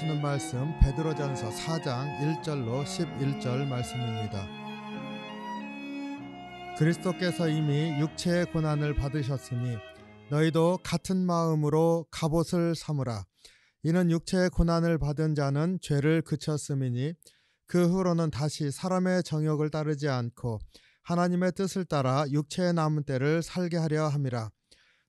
주시는 말씀 베드로전서 4장 1절로 11절 말씀입니다. 그리스도께서 이미 육체의 고난을 받으셨으니 너희도 같은 마음으로 갑옷을 삼으라. 이는 육체의 고난을 받은 자는 죄를 그쳤음이니 그 후로는 다시 사람의 정욕을 따르지 않고 하나님의 뜻을 따라 육체의 남은 때를 살게 하려 함이라.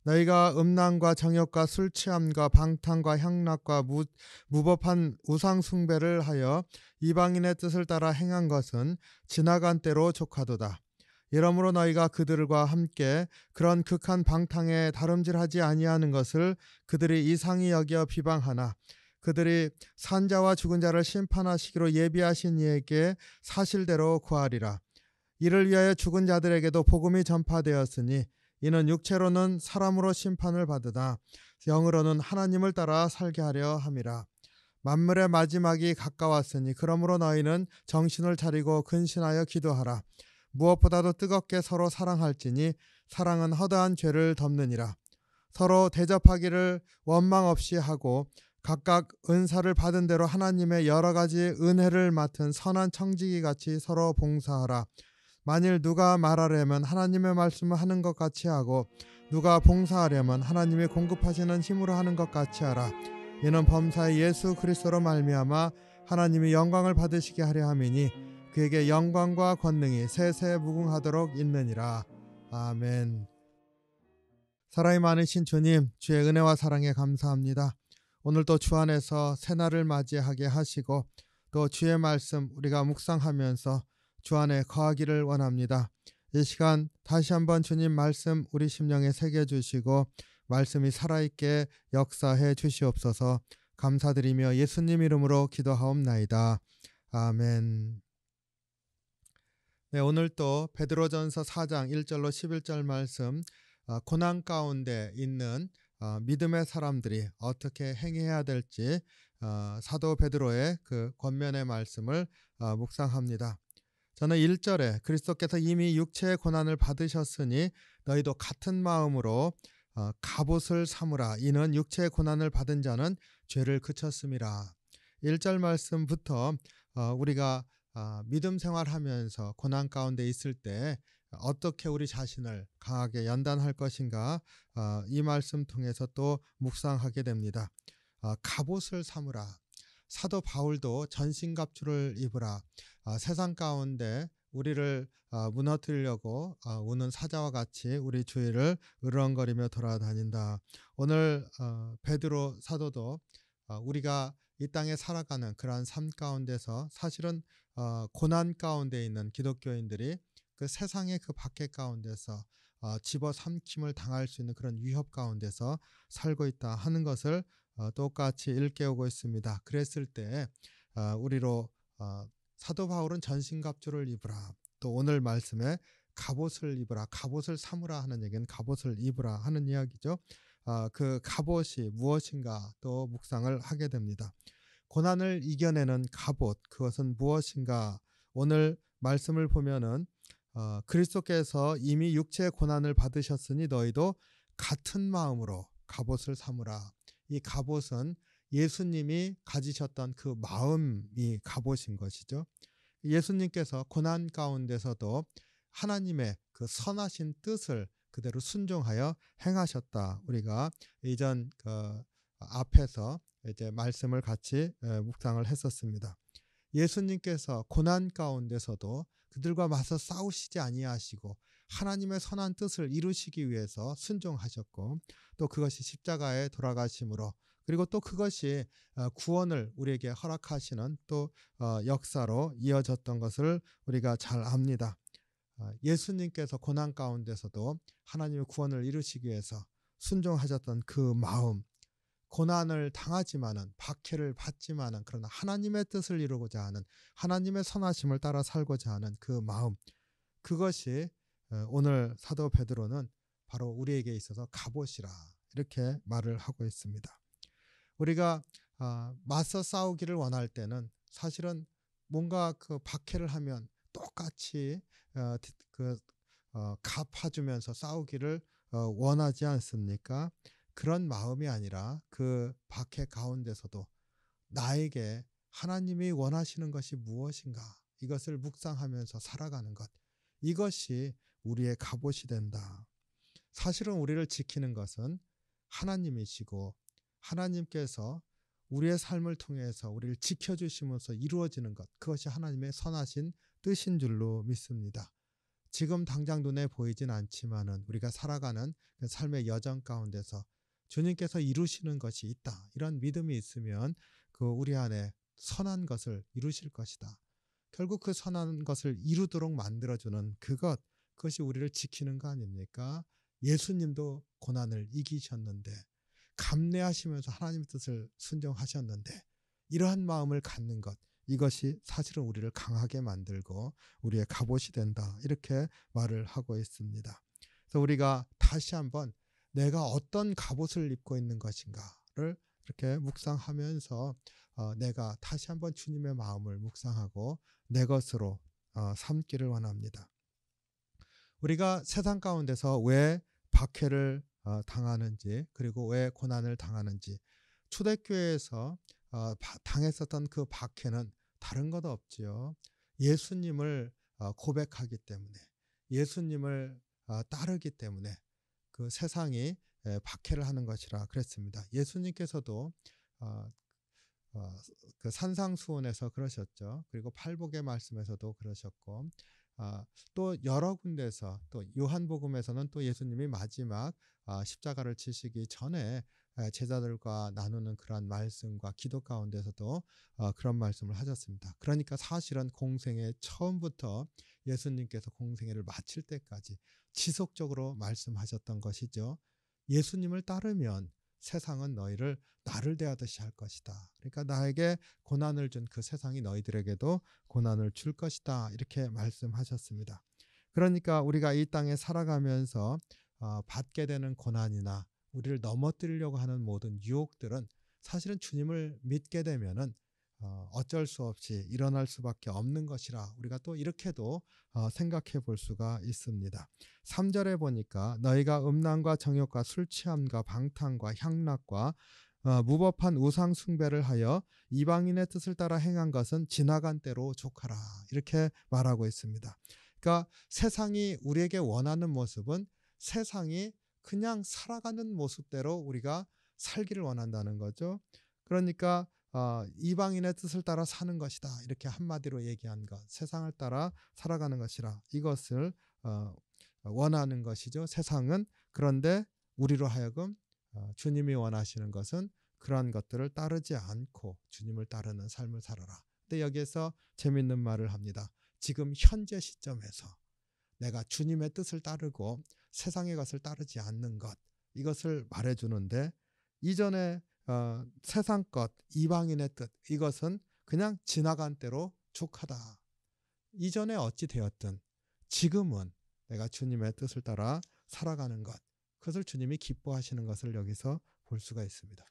너희가 음란과 정욕과 술 취함과 방탕과 향락과 무, 무법한 우상 숭배를 하여 이방인의 뜻을 따라 행한 것은 지나간 때로 조카도다 이러므로 너희가 그들과 함께 그런 극한 방탕에 다름질하지 아니하는 것을 그들이 이상히 여겨 비방하나 그들이 산자와 죽은 자를 심판하시기로 예비하신 이에게 사실대로 구하리라. 이를 위하여 죽은 자들에게도 복음이 전파되었으니 이는 육체로는 사람으로 심판을 받으나 영으로는 하나님을 따라 살게 하려 함이라. 만물의 마지막이 가까웠으니 그러므로 너희는 정신을 차리고 근신하여 기도하라. 무엇보다도 뜨겁게 서로 사랑할지니 사랑은 허다한 죄를 덮느니라. 서로 대접하기를 원망 없이 하고 각각 은사를 받은 대로 하나님의 여러 가지 은혜를 맡은 선한 청지기 같이 서로 봉사하라. 만일 누가 말하려면 하나님의 말씀을 하는 것 같이 하고 누가 봉사하려면 하나님이 공급하시는 힘으로 하는 것 같이 하라. 이는 범사의 예수 그리스도로 말미암아 하나님이 영광을 받으시게 하려 함이니 그에게 영광과 권능이 세세 무궁하도록 있느니라. 아멘. 사랑이 많으신 주님, 주의 은혜와 사랑에 감사합니다. 오늘도 주 안에서 새날을 맞이하게 하시고 또 주의 말씀 우리가 묵상하면서 주 안에 거하기를 원합니다. 이 시간 다시 한번 주님 말씀 우리 심령에 새겨 주시고 말씀이 살아있게 역사해 주시옵소서. 감사드리며 예수님 이름으로 기도하옵나이다. 아멘. 네, 오늘 또 베드로전서 4장 1절로 11절 말씀 아, 고난 가운데 있는 아, 믿음의 사람들이 어떻게 행해야 될지 아, 사도 베드로의 그 권면의 말씀을 묵상합니다. 저는 1절에 그리스도께서 이미 육체의 고난을 받으셨으니 너희도 같은 마음으로 어, 갑옷을 삼으라. 이는 육체의 고난을 받은 자는 죄를 그쳤습니다. 1절 말씀부터 어, 우리가 어, 믿음 생활하면서 고난 가운데 있을 때 어떻게 우리 자신을 강하게 연단할 것인가 이 말씀 통해서 또 묵상하게 됩니다. 갑옷을 삼으라. 사도 바울도 전신갑주를 입으라 아, 세상 가운데 우리를 아, 무너뜨리려고 아, 우는 사자와 같이 우리 주위를 으르렁거리며 돌아다닌다. 오늘 어, 베드로 사도도 어, 우리가 이 땅에 살아가는 그러한 삶 가운데서 사실은 어, 고난 가운데 있는 기독교인들이 그 세상의 그 밖에 가운데서 어, 집어삼킴을 당할 수 있는 그런 위협 가운데서 살고 있다 하는 것을 어, 똑같이 일깨우고 있습니다. 그랬을 때 어, 우리로 어, 사도 바울은 전신갑주를 입으라. 또 오늘 말씀에 갑옷을 입으라, 갑옷을 삼으라 하는 얘기는 갑옷을 입으라 하는 이야기죠. 그 갑옷이 무엇인가 또 묵상을 하게 됩니다. 고난을 이겨내는 갑옷 그것은 무엇인가 오늘 말씀을 보면은 어, 그리스도께서 이미 육체의 고난을 받으셨으니 너희도 같은 마음으로 갑옷을 삼으라 이 갑옷은 예수님이 가지셨던 그 마음이 갑옷인 것이죠. 예수님께서 고난 가운데서도 하나님의 그 선하신 뜻을 그대로 순종하여 행하셨다. 우리가 이전 그 앞에서 이제 말씀을 같이 묵상을 했었습니다. 예수님께서 고난 가운데서도 그들과 맞서 싸우시지 아니하시고 하나님의 선한 뜻을 이루시기 위해서 순종하셨고 또 그것이 십자가에 돌아가심으로 그리고 또 그것이 어, 구원을 우리에게 허락하시는 또 어, 역사로 이어졌던 것을 우리가 잘 압니다. 어, 예수님께서 고난 가운데서도 하나님의 구원을 이루시기 위해서 순종하셨던 그 마음, 고난을 당하지만은 박해를 받지만은 그러나 하나님의 뜻을 이루고자 하는 하나님의 선하심을 따라 살고자 하는 그 마음, 그것이 어, 오늘 사도 베드로는 바로 우리에게 있어서 갑옷이라 이렇게 말을 하고 있습니다. 우리가 아, 맞서 싸우기를 원할 때는 사실은 뭔가 그 박해를 하면 똑같이 어, 그 어, 갚아주면서 싸우기를 원하지 않습니까? 그런 마음이 아니라 그 박해 가운데서도 나에게 하나님이 원하시는 것이 무엇인가 이것을 묵상하면서 살아가는 것 이것이 우리의 갑옷이 된다. 사실은 우리를 지키는 것은 하나님이시고 하나님께서 우리의 삶을 통해서 우리를 지켜주시면서 이루어지는 것, 그것이 하나님의 선하신 뜻인 줄로 믿습니다. 지금 당장 눈에 보이진 않지만은 우리가 살아가는 그 삶의 여정 가운데서 주님께서 이루시는 것이 있다. 이런 믿음이 있으면 그 우리 안에 선한 것을 이루실 것이다. 결국 그 선한 것을 이루도록 만들어주는 그것, 그것이 우리를 지키는 거 아닙니까? 예수님도 고난을 이기셨는데 감내하시면서 하나님의 뜻을 순종하셨는데 이러한 마음을 갖는 것 이것이 사실은 우리를 강하게 만들고 우리의 갑옷이 된다 이렇게 말을 하고 있습니다. 그래서 우리가 다시 한번 내가 어떤 갑옷을 입고 있는 것인가를 이렇게 묵상하면서 어, 내가 다시 한번 주님의 마음을 묵상하고 내 것으로 어, 삼기를 원합니다. 우리가 세상 가운데서 왜 박해를 어, 당하는지 그리고 왜 고난을 당하는지 초대교회에서 어, 당했었던 그 박해는 다른 것 없지요. 예수님을 어, 고백하기 때문에 예수님을 따르기 때문에 그 세상이 박해를 하는 것이라 그랬습니다. 예수님께서도 그 산상수원에서 그러셨죠. 그리고 팔복의 말씀에서도 그러셨고 아, 또 여러 군데서 또 요한복음에서는 또 예수님이 마지막 아, 십자가를 치시기 전에 제자들과 나누는 그러한 말씀과 기도 가운데서도 어, 그런 말씀을 하셨습니다. 그러니까 사실은 공생애 처음부터 예수님께서 공생애를 마칠 때까지 지속적으로 말씀하셨던 것이죠. 예수님을 따르면 세상은 너희를 나를 대하듯이 할 것이다. 그러니까 나에게 고난을 준 그 세상이 너희들에게도 고난을 줄 것이다. 이렇게 말씀하셨습니다. 그러니까 우리가 이 땅에 살아가면서 어, 받게 되는 고난이나 우리를 넘어뜨리려고 하는 모든 유혹들은 사실은 주님을 믿게 되면은 어, 어쩔 수 없이 일어날 수밖에 없는 것이라 우리가 또 이렇게도 어, 생각해 볼 수가 있습니다. 3절에 보니까 너희가 음란과 정욕과 술 취함과 방탕과 향락과 어, 무법한 우상 숭배를 하여 이방인의 뜻을 따라 행한 것은 지나간 때로 족하라 이렇게 말하고 있습니다. 그러니까 세상이 우리에게 원하는 모습은 세상이 그냥 살아가는 모습대로 우리가 살기를 원한다는 거죠. 그러니까 어, 이방인의 뜻을 따라 사는 것이다. 이렇게 한마디로 얘기한 것. 세상을 따라 살아가는 것이라. 이것을 어, 원하는 것이죠. 세상은 그런데 우리로 하여금 어, 주님이 원하시는 것은 그러한 것들을 따르지 않고 주님을 따르는 삶을 살아라. 근데 여기에서 재밌는 말을 합니다. 지금 현재 시점에서 내가 주님의 뜻을 따르고 세상의 것을 따르지 않는 것 이것을 말해주는데 이전에 어, 세상 것, 이방인의 뜻 이것은 그냥 지나간 때로 족하다. 이전에 어찌 되었든 지금은 내가 주님의 뜻을 따라 살아가는 것 그것을 주님이 기뻐하시는 것을 여기서 볼 수가 있습니다.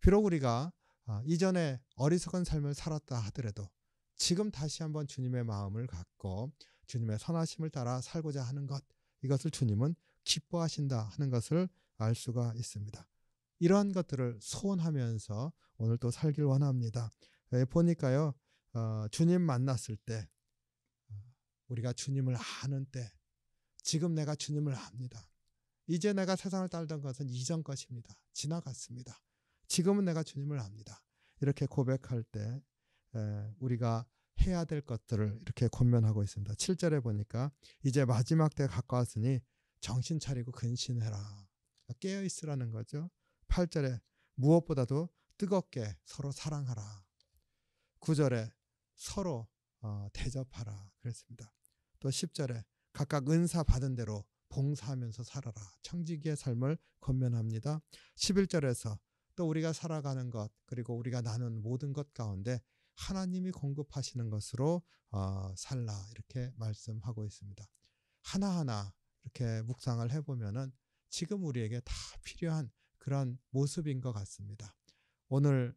비록 우리가 어, 이전에 어리석은 삶을 살았다 하더라도 지금 다시 한번 주님의 마음을 갖고 주님의 선하심을 따라 살고자 하는 것 이것을 주님은 기뻐하신다 하는 것을 알 수가 있습니다. 이러한 것들을 소원하면서 오늘 또 살길 원합니다. 예, 보니까요, 어, 주님 만났을 때, 어, 우리가 주님을 아는 때, 지금 내가 주님을 압니다. 이제 내가 세상을 따던 것은 이전 것입니다. 지나갔습니다. 지금은 내가 주님을 압니다. 이렇게 고백할 때, 에, 예, 우리가 해야 될 것들을 이렇게 권면하고 있습니다. 7절에 보니까 이제 마지막 때 가까웠으니 정신 차리고 근신해라. 깨어 있으라는 거죠. 8절에 무엇보다도 뜨겁게 서로 사랑하라. 9절에 서로 어, 대접하라. 그랬습니다. 또 10절에 각각 은사 받은 대로 봉사하면서 살아라. 청지기의 삶을 건면합니다. 11절에서 또 우리가 살아가는 것 그리고 우리가 나눈 모든 것 가운데 하나님이 공급하시는 것으로 어, 살라 이렇게 말씀하고 있습니다. 하나하나 이렇게 묵상을 해보면은 지금 우리에게 다 필요한 그런 모습인 것 같습니다. 오늘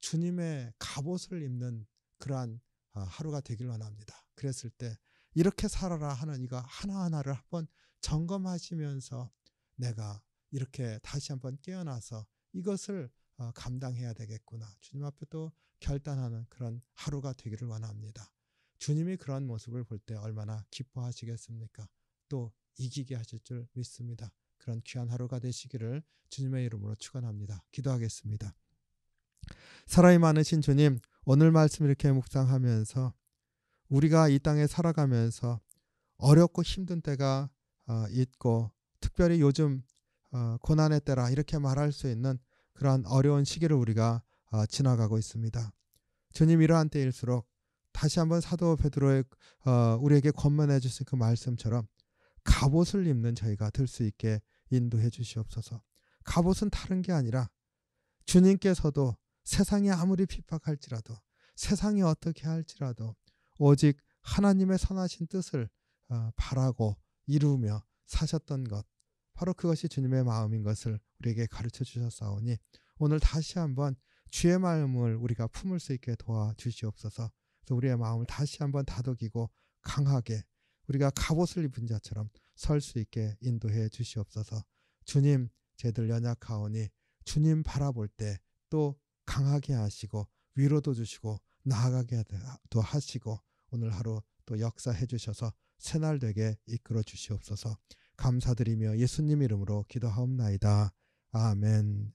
주님의 갑옷을 입는 그러한 어, 하루가 되길 원합니다. 그랬을 때 이렇게 살아라 하는 이거 하나하나를 한번 점검하시면서 내가 이렇게 다시 한번 깨어나서 이것을 어, 감당해야 되겠구나. 주님 앞에 또 결단하는 그런 하루가 되기를 원합니다. 주님이 그런 모습을 볼 때 얼마나 기뻐하시겠습니까? 또 이기게 하실 줄 믿습니다. 그런 귀한 하루가 되시기를 주님의 이름으로 축원합니다. 기도하겠습니다. 사랑이 많으신 주님, 오늘 말씀 이렇게 묵상하면서 우리가 이 땅에 살아가면서 어렵고 힘든 때가 어, 있고 특별히 요즘 어, 고난의 때라 이렇게 말할 수 있는 그러한 어려운 시기를 우리가 어, 지나가고 있습니다. 주님 이러한 때일수록 다시 한번 사도 베드로의 우리에게 권면해 주신 그 말씀처럼 갑옷을 입는 저희가 될 수 있게 인도해 주시옵소서. 갑옷은 다른 게 아니라 주님께서도 세상이 아무리 핍박할지라도 세상이 어떻게 할지라도 오직 하나님의 선하신 뜻을 어, 바라고 이루며 사셨던 것 바로 그것이 주님의 마음인 것을 우리에게 가르쳐 주셨사오니 오늘 다시 한번 주의 마음을 우리가 품을 수 있게 도와 주시옵소서. 우리의 마음을 다시 한번 다독이고 강하게 우리가 갑옷을 입은 자처럼 설 수 있게 인도해 주시옵소서. 주님, 제들 연약하오니 주님 바라볼 때 또 강하게 하시고 위로도 주시고 나아가게도 하시고 오늘 하루 또 역사해 주셔서 새날 되게 이끌어 주시옵소서. 감사드리며 예수님 이름으로 기도하옵나이다. 아멘.